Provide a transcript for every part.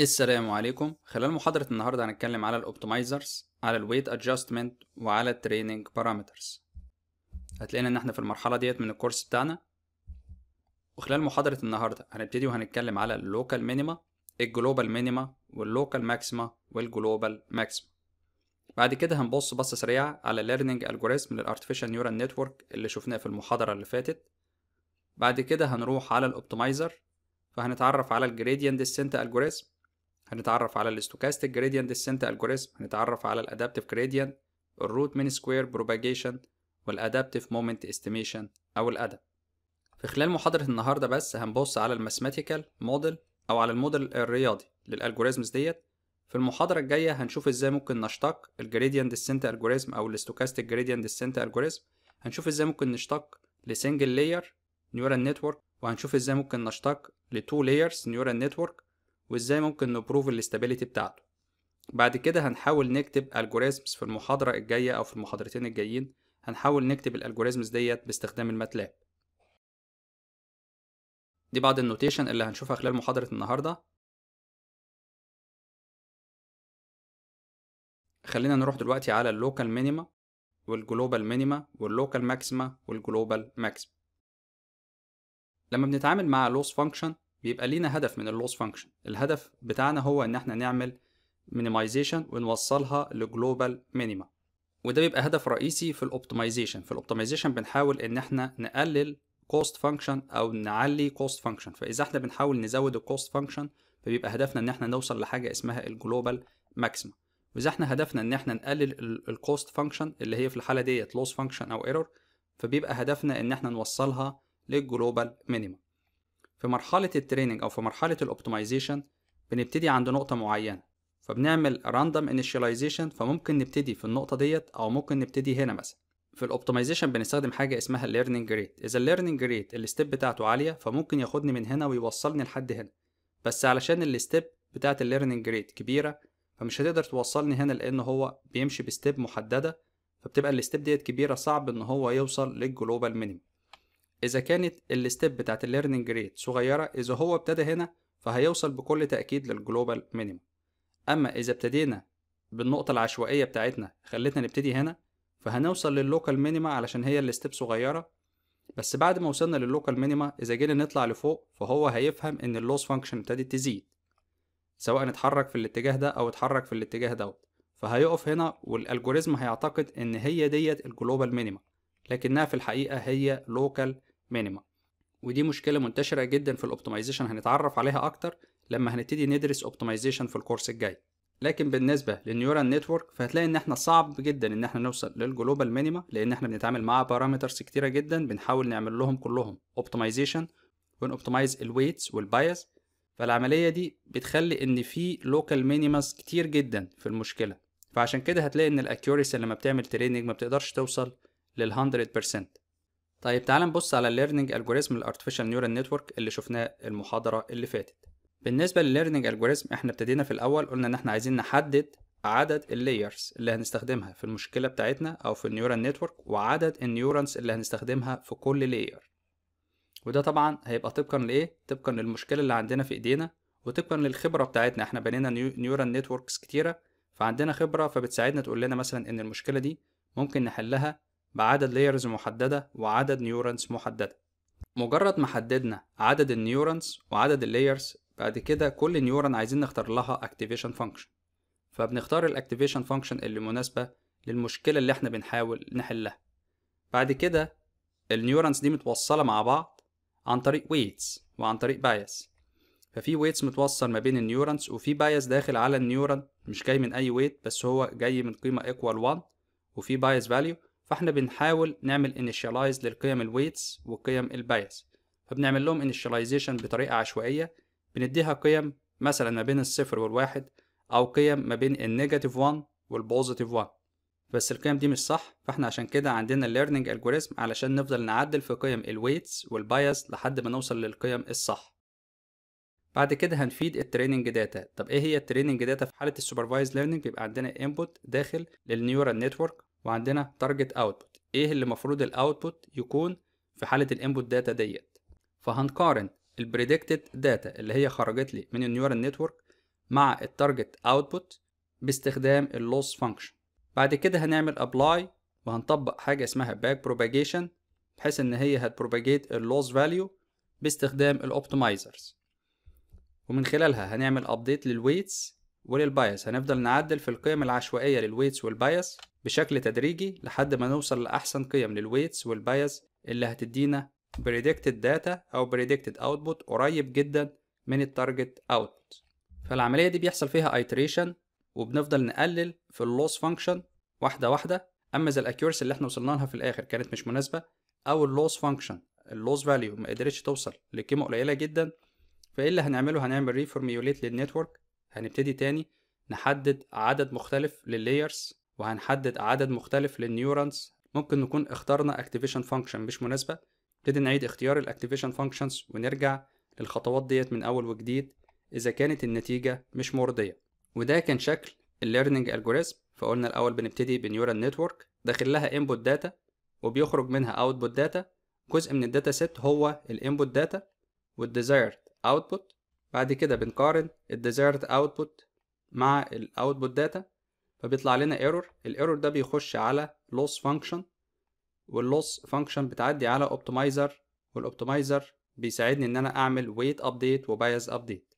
السلام عليكم خلال محاضرة النهاردة هنتكلم على الاوبتمايزرز على الويت ادجستمنت وعلى التريننج بارامترز هتلاقينا ان احنا في المرحلة ديت من الكورس بتاعنا وخلال محاضرة النهاردة هنبتدي وهنتكلم على اللوكال مينيما الجلوبال مينيما واللوكال ماكسيما والجلوبال ماكسيما بعد كده هنبص بصة سريعة على ليرنينج الجوريزم للارتفيشال نيورال نتورك اللي شفناه في المحاضرة اللي فاتت بعد كده هنروح على الاوبتمايزر فهنتعرف على الجريديان ديسنت الجوريزم هنتعرف على الاستوكاستيك جريديان ديسنت الجوريزم هنتعرف على الادابتيف جريديان الروت مين سكوير بروباجيشن والادابتيف مومنت استيميشن او الادب في خلال محاضرة النهاردة بس هنبص على الماثيماتيكال موديل أو على الموديل الرياضي للألجوريزمز ديت في المحاضرة الجاية هنشوف ازاي ممكن نشتق الجريديان ديسنت الجوريزم أو الاستوكاستيك جريديان ديسنت الجوريزم هنشوف ازاي ممكن نشتق لسنجل لاير نيورال نتورك وهنشوف ازاي ممكن نشتق لتو لايرز نيورال نتورك وازاي ممكن نبروف الاستابيليتي بتاعته بعد كده هنحاول نكتب الجوريزمز في المحاضرة الجاية أو في المحاضرتين الجايين هنحاول نكتب الالجوريزمز ديت باستخدام الماتلاب دي بعض النوتيشن اللي هنشوفها خلال محاضرة النهاردة خلينا نروح دلوقتي على اللوكال مينيما والجلوبال مينيما واللوكال ماكسيما والجلوبال ماكسيما لما بنتعامل مع لوس فانكشن بيبقى لينا هدف من اللوس فانكشن الهدف بتاعنا هو ان احنا نعمل مينيمايزيشن ونوصلها لجلوبال مينيما وده بيبقى هدف رئيسي في الاوبتمايزيشن في الاوبتمايزيشن بنحاول ان احنا نقلل كوست فانكشن او نعلي كوست فانكشن فاذا احنا بنحاول نزود الكوست فانكشن فبيبقى هدفنا ان احنا نوصل لحاجه اسمها الجلوبال ماكسيما واذا احنا هدفنا ان احنا نقلل الكوست فانكشن اللي هي في الحاله ديت لوس فانكشن او ايرور فبيبقى هدفنا ان احنا نوصلها للجلوبال مينيما في مرحلة التريننج أو في مرحلة الأوبتمايزيشن بنبتدي عند نقطة معينة فبنعمل راندوم initialization فممكن نبتدي في النقطة ديت أو ممكن نبتدي هنا مثلا في الاوبتمايزيشن بنستخدم حاجة اسمها الليرنينج ريت إذا الليرنينج ريت الستيب بتاعته عالية فممكن ياخدني من هنا ويوصلني لحد هنا بس علشان الستيب بتاعت الليرنينج ريت كبيرة فمش هتقدر توصلني هنا لأن هو بيمشي بستيب محددة فبتبقى الستيب ديت كبيرة صعب إن هو يوصل للجلوبال مينيمم إذا كانت الستيب بتاعت الليرنينج ريت صغيرة إذا هو ابتدى هنا فهيوصل بكل تأكيد للجلوبال مينيموم أما إذا ابتدينا بالنقطة العشوائية بتاعتنا خلتنا نبتدي هنا فهنوصل لللوكال مينيما علشان هي الستيب صغيرة بس بعد ما وصلنا لللوكال مينيما إذا جينا نطلع لفوق فهو هيفهم إن اللوس فانكشن ابتدت تزيد سواء اتحرك في الاتجاه ده أو اتحرك في الاتجاه دوت فهيقف هنا والالجوريزم هيعتقد ان هي ديت الجلوبال مينيما لكنها في الحقيقه هي لوكال مينيما ودي مشكلة منتشرة جدا في الاوبتمايزيشن هنتعرف عليها أكتر لما هنبتدي ندرس اوبتمايزيشن في الكورس الجاي لكن بالنسبة للنيورال نتورك فهتلاقي ان احنا صعب جدا ان احنا نوصل للجلوبال مينيما لان احنا بنتعامل مع بارامترز كتيرة جدا بنحاول نعمل لهم كلهم اوبتمايزيشن ونوبتمايز الويتس والبايس فالعملية دي بتخلي ان في لوكال مينيماز كتير جدا في المشكلة فعشان كده هتلاقي ان الاكيوريسي لما بتعمل تريننج ما بتقدرش توصل لل 100% طيب تعال نبص على الليرنينج الجوريزم الارتفيشال نيورال نتورك اللي شفناه المحاضره اللي فاتت بالنسبه للليرنينج الجوريزم احنا ابتدينا في الاول قلنا ان احنا عايزين نحدد عدد اللايرز اللي هنستخدمها في المشكله بتاعتنا او في النيورال نتورك وعدد النيورونز اللي هنستخدمها في كل لاير وده طبعا هيبقى طبقا لايه طبقا للمشكله اللي عندنا في ايدينا وطبقا للخبره بتاعتنا احنا بنينا نيورال نتوركس كتيره فعندنا خبره فبتساعدنا تقول لنا مثلا ان المشكله دي ممكن نحلها بعدد لايرز محددة وعدد نيورونز محددة مجرد ما حددنا عدد النيورونز وعدد اللايرز بعد كده كل نيورون عايزين نختار لها اكتيفيشن فانكشن فبنختار الاكتيفيشن فانكشن اللي مناسبة للمشكلة اللي احنا بنحاول نحلها بعد كده النيورونز دي متوصلة مع بعض عن طريق ويتس وعن طريق بايس ففي ويتس متوصل ما بين النيورونز وفي بايس داخل على النيورون مش جاي من اي ويت بس هو جاي من قيمة ايكوال 1 وفي بايس فاليو فاحنا بنحاول نعمل initialize للقيم الويتس وقيم البايس فبنعمل لهم initialization بطريقة عشوائية بنديها قيم مثلا ما بين الصفر والواحد أو قيم ما بين النيجاتيف 1 والبوزيتيف 1 بس القيم دي مش صح فاحنا عشان كده عندنا الليرنينج الجوريزم علشان نفضل نعدل في قيم الويتس والبايس لحد ما نوصل للقيم الصح بعد كده هنفيد التريننج داتا طب ايه هي التريننج داتا في حاله السوبرفايز ليرنينج بيبقى عندنا انبوت داخل للنيورال نتورك وعندنا تارجت اوتبوت ايه اللي المفروض الاوتبوت يكون في حاله الانبوت داتا ديت فهنقارن البريدكتد داتا اللي هي خرجت لي من النيورال نتورك مع التارجت اوتبوت باستخدام اللوس فانكشن بعد كده هنعمل ابلاي وهنطبق حاجه اسمها باك بروباجيشن بحيث ان هي هتبروباجيت اللوس فاليو باستخدام الاوبتمايزرز ومن خلالها هنعمل ابديت للويتس وللبايس هنفضل نعدل في القيم العشوائيه للويتس والبايس بشكل تدريجي لحد ما نوصل لأحسن قيم للويتس والبايز اللي هتدينا predicted data أو predicted output قريب جدا من التارجت output فالعملية دي بيحصل فيها iteration وبنفضل نقلل في اللوس فانكشن واحدة واحدة أما إذا الأكيورسي اللي احنا وصلنا لها في الآخر كانت مش مناسبة أو اللوس فانكشن اللوس فاليو ما قدرتش توصل لقيمة قليلة جدا فإيه اللي هنعمله هنعمل ريفورميوليت للنتورك هنبتدي تاني نحدد عدد مختلف لللايرز وهنحدد عدد مختلف للنيورونز ممكن نكون اخترنا اكتيفيشن فانكشن مش مناسبه نبتدي نعيد اختيار الاكتيفيشن فانكشنز ونرجع للخطوات ديت من اول وجديد اذا كانت النتيجه مش مرضيه وده كان شكل الليرنينج الجوريزم فقلنا الاول بنبتدي بنيورال نتورك داخل لها انبوت داتا وبيخرج منها اوتبوت داتا جزء من الداتا سيت هو الانبوت داتا والديزايرد اوتبوت بعد كده بنقارن الديزايرد اوتبوت مع الاوتبوت داتا فبيطلع لنا ايرور الايرور ده بيخش على لوس فانكشن واللوس فانكشن بتعدي على اوبتمايزر والاوبتمايزر بيساعدني ان انا اعمل ويت ابديت وبايز ابديت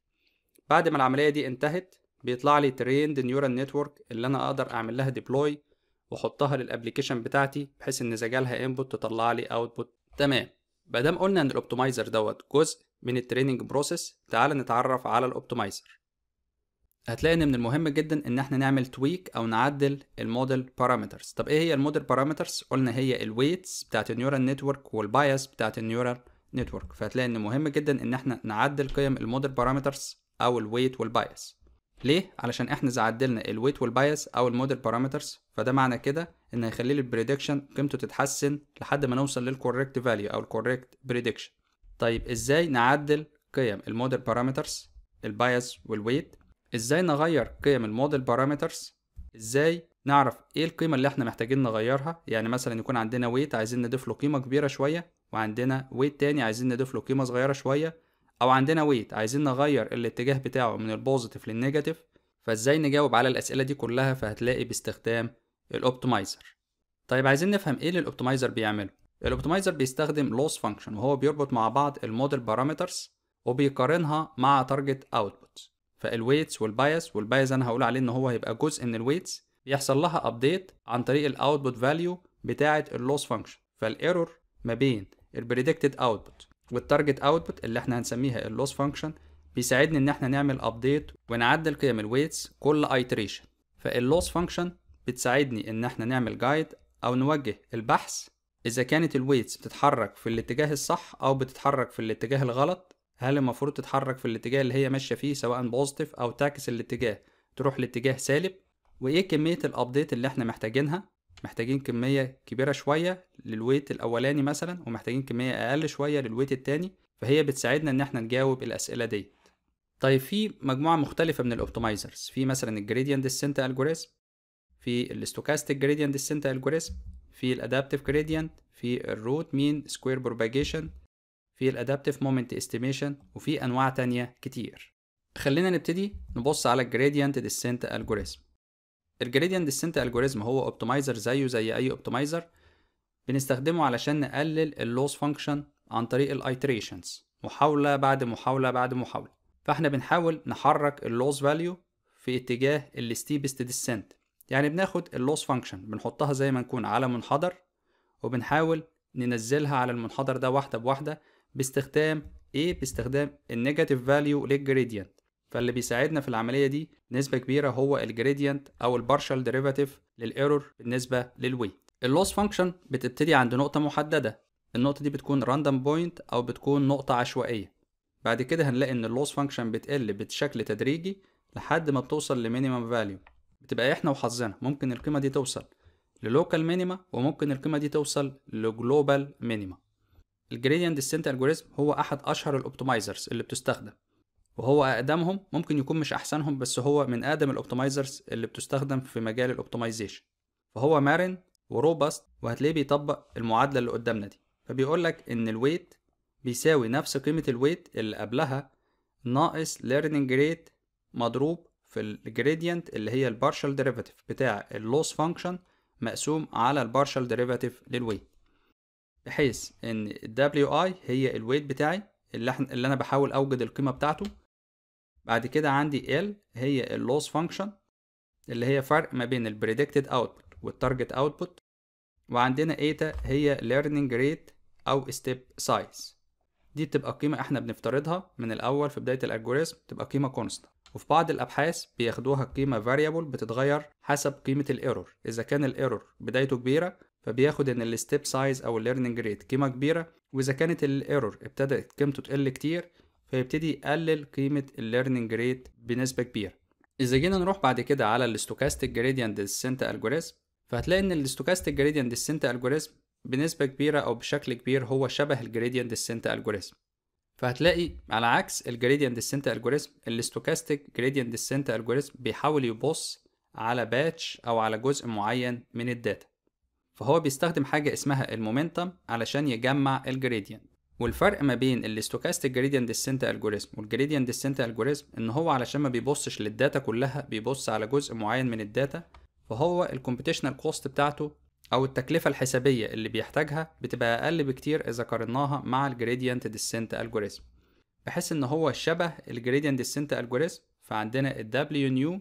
بعد ما العمليه دي انتهت بيطلع لي تريند نيورال نتورك اللي انا اقدر اعمل لها ديبلوي واحطها للابلكيشن بتاعتي بحيث ان اذا جالها انبوت تطلع لي اوتبوت تمام ما دام قلنا ان الاوبتمايزر دوت جزء من التريننج بروسيس تعال نتعرف على الاوبتمايزر هتلاقي ان من المهم جدا ان احنا نعمل تويك او نعدل الموديل بارامترز طب ايه هي الموديل بارامترز قلنا هي الويتس بتاعت النيورال نتورك والبايس بتاعت النيورال نتورك فهتلاقي ان مهم جدا ان احنا نعدل قيم الموديل بارامترز او الويت والبايس ليه علشان احنا اذا عدلنا الويت والبايس او الموديل بارامترز فده معنى كده ان هيخلي لي البريدكشن قيمته تتحسن لحد ما نوصل للكوريكت فاليو او الكوريكت بريدكشن طيب ازاي نعدل قيم الموديل بارامترز البايس والويت ازاي نغير قيم الموديل بارامترز ازاي نعرف ايه القيمه اللي احنا محتاجين نغيرها يعني مثلا يكون عندنا ويت عايزين نضيف له قيمه كبيره شويه وعندنا ويت تاني عايزين نضيف له قيمه صغيره شويه او عندنا ويت عايزين نغير الاتجاه بتاعه من البوزيتيف للنيجاتيف فازاي نجاوب على الاسئله دي كلها فهتلاقي باستخدام الاوبتمايزر طيب عايزين نفهم ايه اللي الاوبتمايزر بيعمله الاوبتمايزر بيستخدم لوس فانكشن وهو بيربط مع بعض الموديل بارامترز وبيقارنها مع تارجت اوتبوت فالويتس والبايس والبايس انا هقول عليه ان هو هيبقى جزء من الويتس بيحصل لها ابديت عن طريق الاوتبوت فاليو بتاعه اللوس فانكشن فالايرور ما بين البريدكتد اوتبوت والتارجت اوتبوت اللي احنا هنسميها اللوس فانكشن بيساعدني ان احنا نعمل ابديت ونعدل قيم الويتس كل ايتريشن فاللوس فانكشن بتساعدني ان احنا نعمل جايد او نوجه البحث اذا كانت الويتس بتتحرك في الاتجاه الصح او بتتحرك في الاتجاه الغلط هل المفروض تتحرك في الاتجاه اللي هي ماشيه فيه سواء بوزيتيف او تعكس الاتجاه تروح لاتجاه سالب وايه كميه الابديت اللي احنا محتاجينها محتاجين كميه كبيره شويه للويت الاولاني مثلا ومحتاجين كميه اقل شويه للويت التاني فهي بتساعدنا ان احنا نجاوب الاسئله دي طيب في مجموعه مختلفه من الاوبتمايزرز في مثلا الجريديان ديسنت الجوريزم في الاستوكاستيك جريديان ديسنت الجوريزم في الادابتيف جريديان في الروت مين سكوير بروباجيشن في الادابتيف مومنت استيميشن وفي انواع تانية كتير خلينا نبتدي نبص على الجريدينت ديسنت الجوريزم الجريدينت ديسنت الجوريزم هو اوبتمايزر زيه زي اي اوبتمايزر بنستخدمه علشان نقلل اللوس فانكشن عن طريق الايتريشنز محاولة بعد محاولة بعد محاولة فاحنا بنحاول نحرك اللوس فاليو في اتجاه الستيبست ديسنت يعني بناخد اللوس فانكشن بنحطها زي ما نكون على منحدر وبنحاول ننزلها على المنحدر ده واحدة بواحدة باستخدام ايه باستخدام النيجاتيف فاليو للجريدينت فاللي بيساعدنا في العمليه دي نسبه كبيره هو الجريدينت او البارشال ديريفاتيف للايرور بالنسبه للويت اللوس فانكشن بتبتدي عند نقطه محدده النقطه دي بتكون راندوم بوينت او بتكون نقطه عشوائيه بعد كده هنلاقي ان اللوس فانكشن بتقل بشكل تدريجي لحد ما بتوصل لمينيمم فاليو بتبقى احنا وحظنا ممكن القيمه دي توصل للوكال مينيما وممكن القيمه دي توصل لجلوبال مينيما الجريدينت ديسنت الجوريزم هو احد اشهر الاوبتمايزرز اللي بتستخدم وهو اقدمهم ممكن يكون مش احسنهم بس هو من اقدم الاوبتمايزرز اللي بتستخدم في مجال الاوبتمايزيشن فهو مرن وروبست وهتلاقيه بيطبق المعادله اللي قدامنا دي فبيقول لك ان الويت بيساوي نفس قيمه الويت اللي قبلها ناقص ليرنينج جريد مضروب في الجريدينت اللي هي البارشال ديريفاتيف بتاع اللوس فانكشن مقسوم على البارشال ديريفاتيف للويت بحيث ان الدبليو اي هي الويت بتاعي اللي, احنا اللي انا بحاول اوجد القيمه بتاعته بعد كده عندي ال هي اللوس فانكشن اللي هي فرق ما بين البريدكتد اوتبوت والتارجت اوتبوت وعندنا ايتا هي ليرنينج ريت او ستيب سايز دي بتبقى قيمه احنا بنفترضها من الاول في بدايه الالجوريزم تبقى قيمه كونستنت وفي بعض الابحاث بياخدوها قيمه فاريبل بتتغير حسب قيمه الايرور اذا كان الايرور بدايته كبيره فبياخد ان الستيب سايز او الليرنينج ريت قيمه كبيره واذا كانت الايرور ابتدت قيمته تقل كتير فيبتدي يقلل قيمه الليرنينج ريت بنسبه كبيره اذا جينا نروح بعد كده على الاستوكاستيك جريدينت ديسنت الجوريزم فهتلاقي ان الاستوكاستيك جريدينت ديسنت الجوريزم بنسبه كبيره او بشكل كبير هو شبه الجريدينت ديسنت الجوريزم فهتلاقي على عكس الجريدينت ديسنت الجوريزم الاستوكاستيك جريدينت ديسنت الجوريزم بيحاول يبص على باتش او على جزء معين من الداتا فهو بيستخدم حاجة اسمها المومنتم علشان يجمع الجريدينت والفرق ما بين الاستوكاستيك جريدينت ديسنت الجوريزم والجريدينت ديسنت الجوريزم ان هو علشان ما بيبصش للداتا كلها بيبص على جزء معين من الداتا فهو الكومبيتيشنال كوست بتاعته او التكلفة الحسابية اللي بيحتاجها بتبقى اقل بكتير اذا قارناها مع الجريدينت ديسنت الجوريزم بحيث ان هو شبه الجريدينت ديسنت الجوريزم فعندنا ال W new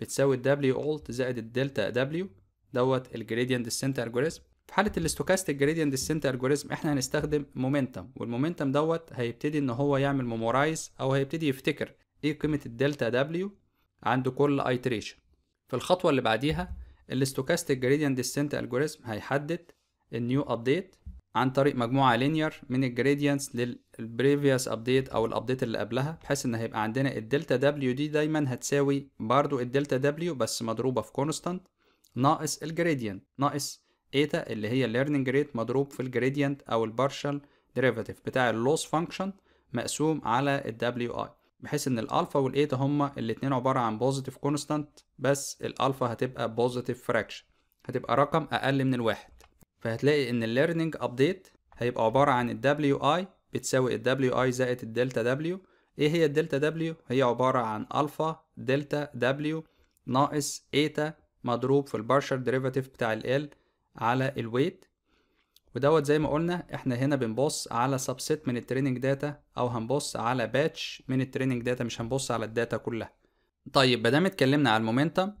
بتساوي الدبليو W زائد الدلتا W دوت الجريدينت ديسنت الجوريزم في حاله الاستوكاستيك جريدينت ديسنت الجوريزم احنا هنستخدم مومنتم والمومنتم دوت هيبتدي ان هو يعمل ميمورايز او هيبتدي يفتكر ايه قيمه الدلتا دبليو عند كل ايتريشن في الخطوه اللي بعديها الاستوكاستيك جريدينت ديسنت الجوريزم هيحدد النيو ابديت عن طريق مجموعه لينير من الجريدينتس للبريفيوس ابديت او الابديت اللي قبلها بحيث ان هيبقى عندنا الدلتا دبليو دي دايما هتساوي برضو الدلتا دبليو بس مضروبه في كونستانت ناقص الجريدينت ناقص ايتا اللي هي الليرنينج ريت مضروب في الجريدينت او البارشال ديريفاتيف بتاع اللوس فانكشن مقسوم على الدبليو اي بحيث ان الالفا والايتا هما الاتنين عباره عن بوزيتيف كونستانت بس الالفا هتبقى بوزيتيف فراكشن هتبقى رقم اقل من الواحد فهتلاقي ان الليرنينج ابديت هيبقى عباره عن الدبليو اي بتساوي الدبليو اي زائد الدلتا دبليو ايه هي الدلتا دبليو هي عباره عن الفا دلتا دبليو ناقص ايتا مضروب في البارشر ديريفاتيف بتاع ال على الويت ودوت زي ما قلنا احنا هنا بنبص على سبسيت من التريننج داتا او هنبص على باتش من التريننج داتا مش هنبص على الداتا كلها طيب ما دام اتكلمنا على المومنتم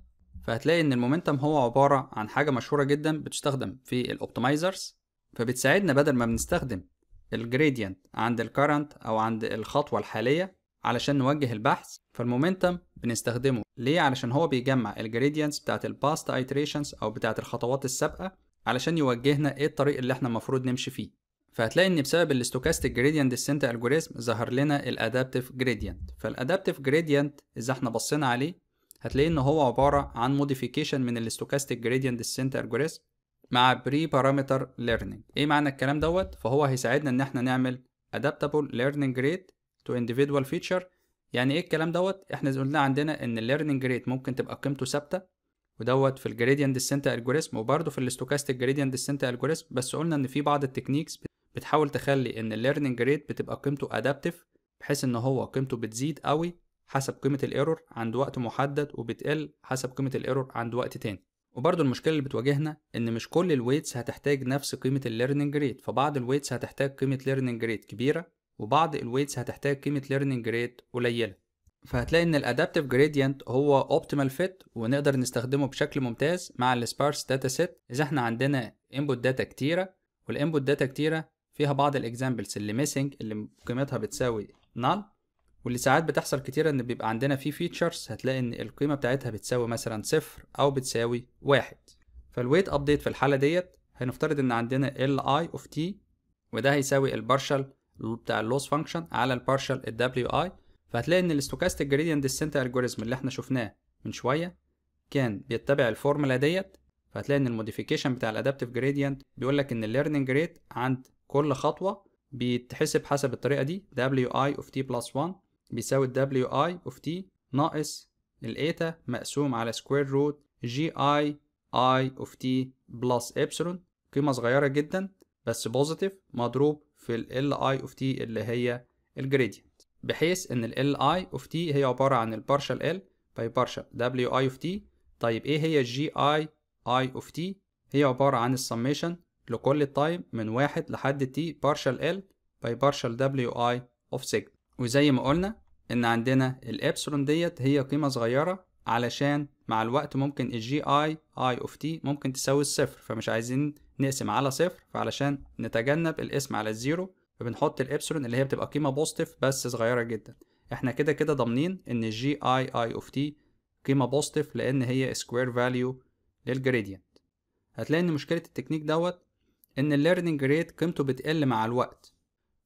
فهتلاقي ان المومنتم هو عباره عن حاجه مشهوره جدا بتستخدم في الاوبتمايزرز فبتساعدنا بدل ما بنستخدم الجريدينت عند الكارنت او عند الخطوه الحاليه علشان نوجه البحث فالمومنتم بنستخدمه ليه علشان هو بيجمع الجريدينتس بتاعت الباست ايتريشنز او بتاعت الخطوات السابقه علشان يوجهنا ايه الطريق اللي احنا المفروض نمشي فيه فهتلاقي ان بسبب الاستوكاستيك جريدينت ديسنت الجوريزم ظهر لنا الادابتيف جريدينت فالادابتيف جريدينت اذا احنا بصينا عليه هتلاقي ان هو عباره عن موديفيكيشن من الاستوكاستيك جريدينت ديسنت الجوريزم مع بري بارامتر ليرنينج ايه معنى الكلام دوت فهو هيساعدنا ان احنا نعمل adaptable learning جريد تو individual فيتشر يعني ايه الكلام دوت احنا قلنا عندنا ان الليرنينج ريت ممكن تبقى قيمته ثابته ودوت في الجريدينت ديسنت الجوريزم وبرده في الاستوكاستيك جريدينت ديسنت الجوريزم بس قلنا ان في بعض التكنيكس بتحاول تخلي ان الليرنينج ريت بتبقى قيمته ادابتيف بحيث ان هو قيمته بتزيد قوي حسب قيمه الايرور عند وقت محدد وبتقل حسب قيمه الايرور عند وقت تاني وبرده المشكله اللي بتواجهنا ان مش كل الويتس هتحتاج نفس قيمه الليرنينج ريت فبعض الويتس هتحتاج قيمه ليرنينج ريت كبيره وبعض الويتس هتحتاج قيمة ليرنينج جريد قليلة فهتلاقي ان الادابتيف جريدينت هو اوبتيمال فيت ونقدر نستخدمه بشكل ممتاز مع السبارس داتا سيت اذا احنا عندنا انبوت داتا كتيره والانبوت داتا كتيره فيها بعض الاكزامبلز اللي ميسنج اللي قيمتها بتساوي نال واللي ساعات بتحصل كتير ان بيبقى عندنا في فيتشرز هتلاقي ان القيمه بتاعتها بتساوي مثلا صفر او بتساوي واحد فالويت ابديت في الحاله ديت هنفترض ان عندنا ال اي اوف تي وده هيساوي البارشال بتاع اللوس فانكشن على البارشال الدبليو اي فهتلاقي ان الاستوكاستيك جريدينت ديسنت الجوريزم اللي احنا شفناه من شويه كان بيتبع الفورمولا ديت فهتلاقي ان الموديفيكيشن بتاع الادابتيف جريدينت بيقول لك ان الليرنينج ريت عند كل خطوه بيتحسب حسب الطريقه دي دبليو اي اوف تي بلس 1 بيساوي دبليو اي اوف تي ناقص الايتا مقسوم على سكوير روت جي اي اي اوف تي بلس ابسلون قيمه صغيره جدا بس بوزيتيف مضروب في ال LI of T اللي هي الجريدينت بحيث ان ال LI of T هي عبارة عن ال partial L by partial WI of T طيب ايه هي ال GI I of T هي عبارة عن السميشن لكل التايم من واحد لحد T partial L by partial WI of sigma وزي ما قلنا ان عندنا الابسلون ديت هي قيمة صغيرة علشان مع الوقت ممكن الجي اي i of t ممكن تساوي الصفر فمش عايزين نقسم على صفر فعلشان نتجنب القسم على الزيرو فبنحط الإبسلون اللي هي بتبقى قيمة بوستيف بس صغيرة جدا احنا كده كده ضامنين ان جي اي اي اوف تي قيمة بوستيف لأن هي سكوير فاليو للجريدينت هتلاقي ان مشكلة التكنيك دوت ان الليرنينج ريت قيمته بتقل مع الوقت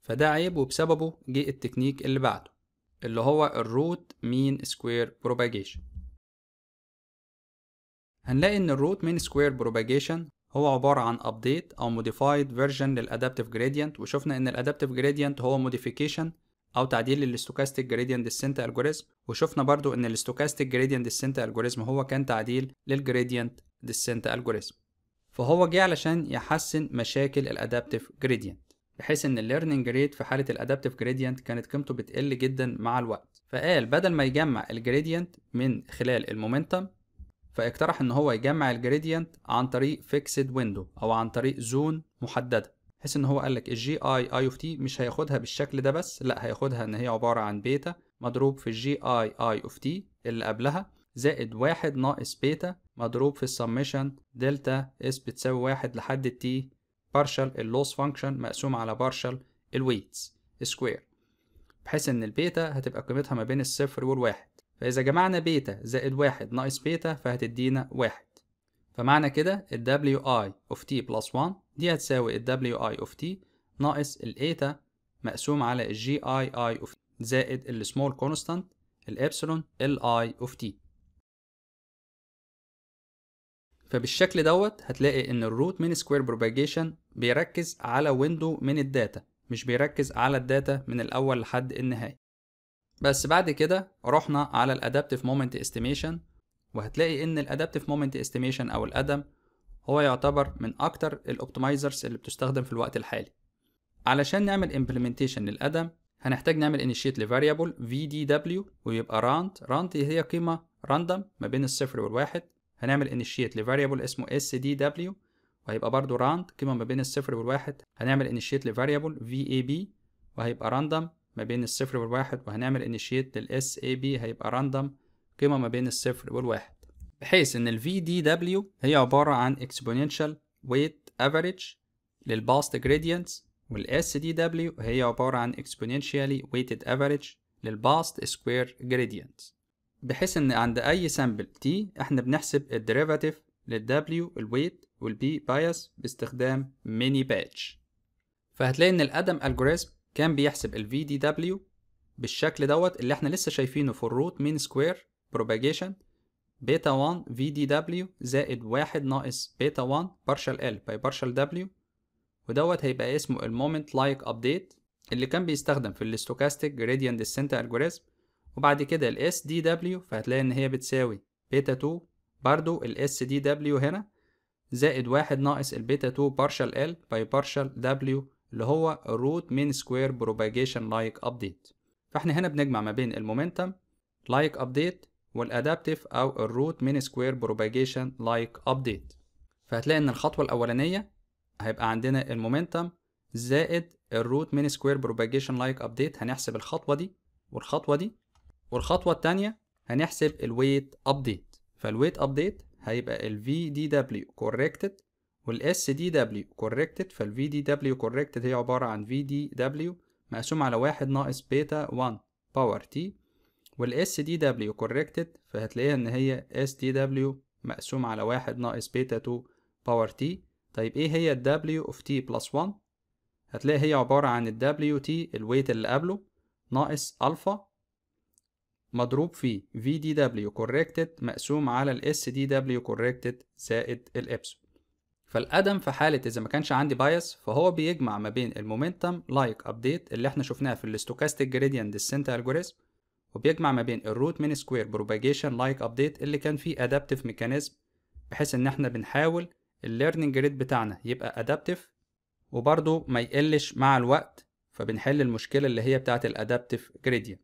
فده عيب وبسببه جه التكنيك اللي بعده اللي هو الروت مين سكوير بروباجيشن هنلاقي ان الروت مين سكوير بروباجيشن هو عبارة عن update أو modified version للأدابتيف gradient وشفنا إن adaptive gradient هو modification أو تعديل للستوكاستيك gradient descent algorithm وشفنا برضو إن الستوكاستيك gradient descent algorithm هو كان تعديل للgradient descent algorithm فهو جه علشان يحسن مشاكل الأدابتيف gradient بحيث إن learning ريت في حالة الأدابتيف gradient كانت قيمته بتقل جدا مع الوقت فقال بدل ما يجمع الجريدينت من خلال المومنتم فاقترح ان هو يجمع الجريدينت عن طريق فيكسد ويندو او عن طريق زون محدده بحيث ان هو قال لك الجي اي اي اوف تي مش هياخدها بالشكل ده بس لا هياخدها ان هي عباره عن بيتا مضروب في الجي اي اي اوف تي اللي قبلها زائد واحد ناقص بيتا مضروب في السمشن دلتا اس بتساوي واحد لحد التي بارشال اللوس فانكشن مقسوم على بارشال الويتس سكوير بحيث ان البيتا هتبقى قيمتها ما بين الصفر والواحد فإذا جمعنا بيتا زائد واحد ناقص بيتا فهتدينا واحد فمعنى كده ال WI of T plus 1 دي هتساوي ال WI of T ناقص الإيتا مقسوم على ال GII of T زائد ال small constant الإبسلون LI of T فبالشكل دوت هتلاقي ان الروت من سكوير بروباجيشن بيركز على ويندو من الداتا مش بيركز على الداتا من الاول لحد النهايه بس بعد كده رحنا على الادابتيف مومنت استيميشن وهتلاقي ان الادابتيف مومنت استيميشن او الادم هو يعتبر من اكتر الاوبتمايزرز اللي بتستخدم في الوقت الحالي علشان نعمل امبلمنتيشن للادم هنحتاج نعمل انيشيت لفاريبل vdw ويبقى راند راند هي قيمه راندم ما بين الصفر والواحد هنعمل انيشيت لفاريبل اسمه sdw وهيبقى برضو راند قيمه ما بين الصفر والواحد هنعمل انيشيت لفاريبل vab وهيبقى راندم ما بين الصفر والواحد وهنعمل انيشيت للاس اي بي هيبقى راندم قيمة ما بين الصفر والواحد بحيث ان ال VDW هي عبارة عن اكسبوننشال ويت افريج للباست والاس وال SDW هي عبارة عن اكسبوننشالي ويتد افريج للباست سكوير جريدينتس بحيث ان عند اي سامبل تي احنا بنحسب الديريفاتيف لل W الويت والبي بايس باستخدام ميني باتش فهتلاقي ان الادم الجوريزم كان بيحسب ال VDW بالشكل دوت اللي احنا لسه شايفينه في الروت مين سكوير بروباجيشن بيتا 1 VDW زائد واحد ناقص بيتا 1 بارشال L باي بارشال W ودوت هيبقى اسمه المومنت لايك ابديت اللي كان بيستخدم في الاستوكاستيك جريديان ديسنت الجوريزم وبعد كده ال SDW فهتلاقي ان هي بتساوي بيتا 2 برضو ال SDW هنا زائد واحد ناقص البيتا 2 بارشال L باي بارشال W اللي هو root mean square propagation like update فاحنا هنا بنجمع ما بين المومنتم like update والادابتيف او root mean square propagation like update فهتلاقي ان الخطوة الاولانية هيبقى عندنا المومنتم زائد root mean square propagation like update هنحسب الخطوة دي والخطوة دي والخطوة التانية هنحسب الويت update فالويت update هيبقى ال VDW corrected والاس دي دبليو corrected فالفي دي دبليو corrected هي عبارة عن في دي دبليو مقسوم على واحد ناقص بيتا وان باور تي والاس دي دبليو corrected فهتلاقيها ان هي اس دي دبليو مقسوم على واحد ناقص بيتا تو باور تي طيب ايه هي الدبليو W of t وان هتلاقي هي عبارة عن الدبليو تي الويت اللي قبله ناقص ألفا مضروب في VDW corrected مقسوم على دي SDW corrected زائد الإبسو فالادم في حاله اذا ما كانش عندي بايس فهو بيجمع ما بين المومنتم لايك ابديت اللي احنا شفناه في الاستوكاستيك جريديان ديسنت الجوريزم وبيجمع ما بين الروت مين سكوير بروباجيشن لايك ابديت اللي كان فيه ادابتيف ميكانيزم بحيث ان احنا بنحاول الليرنينج ريت بتاعنا يبقى ادابتيف وبرده ما يقلش مع الوقت فبنحل المشكله اللي هي بتاعه الادابتيف جريدينت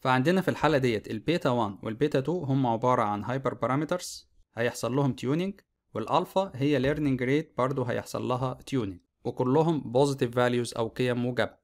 فعندنا في الحاله ديت البيتا 1 والبيتا 2 هم عباره عن هايبر بارامترز هيحصل لهم تيونينج والالفا هي ليرنينج ريت برضه هيحصل لها تيونينج وكلهم بوزيتيف فاليوز او قيم موجبه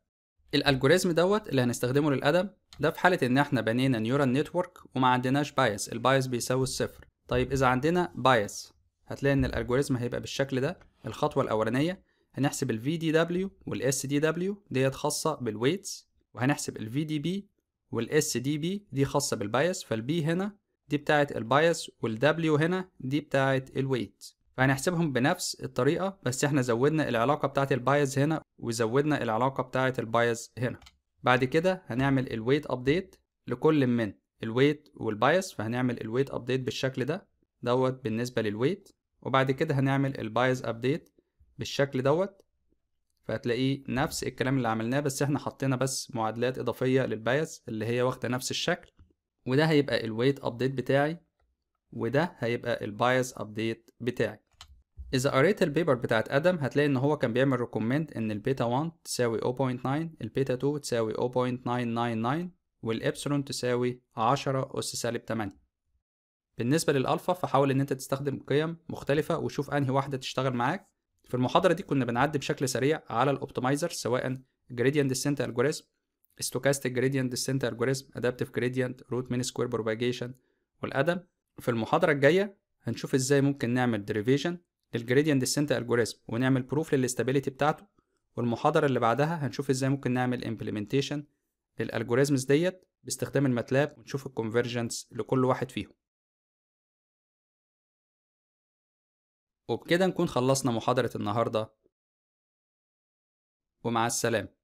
الالجوريزم دوت اللي هنستخدمه للادب ده في حاله ان احنا بنينا نيورال نتورك وما عندناش بايس البايس بيساوي الصفر طيب اذا عندنا بايس هتلاقي ان الالجوريزم هيبقى بالشكل ده الخطوه الاولانيه هنحسب الفي دي دبليو والاس دي دبليو ديت خاصه بالويتس وهنحسب الفي دي بي والاس دي بي دي خاصه بالبايس فالبي هنا دي بتاعة البايس والدبليو هنا دي بتاعة الويت فهنحسبهم بنفس الطريقة بس احنا زودنا العلاقة بتاعة البايس هنا وزودنا العلاقة بتاعة البايس هنا بعد كده هنعمل الويت ابديت لكل من الويت والبايس فهنعمل الويت ابديت بالشكل ده دوت بالنسبة للويت وبعد كده هنعمل البايس ابديت بالشكل دوت فهتلاقيه نفس الكلام اللي عملناه بس احنا حطينا بس معادلات اضافية للبايس اللي هي واخدة نفس الشكل وده هيبقى الويت ابديت بتاعي وده هيبقى البايس ابديت بتاعي اذا قريت البيبر بتاعت ادم هتلاقي ان هو كان بيعمل ريكومند ان البيتا 1 تساوي 0.9 البيتا 2 تساوي 0.999 والابسلون تساوي 10 اس سالب 8 بالنسبة للألفا فحاول إن أنت تستخدم قيم مختلفة وشوف أنهي واحدة تشتغل معاك. في المحاضرة دي كنا بنعدي بشكل سريع على الأوبتمايزر سواء جريديان ديسنت الجوريزم stochastic gradient descent algorithm adaptive gradient root mean square propagation والادم في المحاضرة الجاية هنشوف ازاي ممكن نعمل derivation للجريدينت ديسنت الجوريزم ونعمل بروف للاستابيليتي بتاعته والمحاضرة اللي بعدها هنشوف ازاي ممكن نعمل امبلمنتيشن للالجوريزمز ديت باستخدام الماتلاب ونشوف الكونفرجنس لكل واحد فيهم وبكده نكون خلصنا محاضرة النهاردة ومع السلامة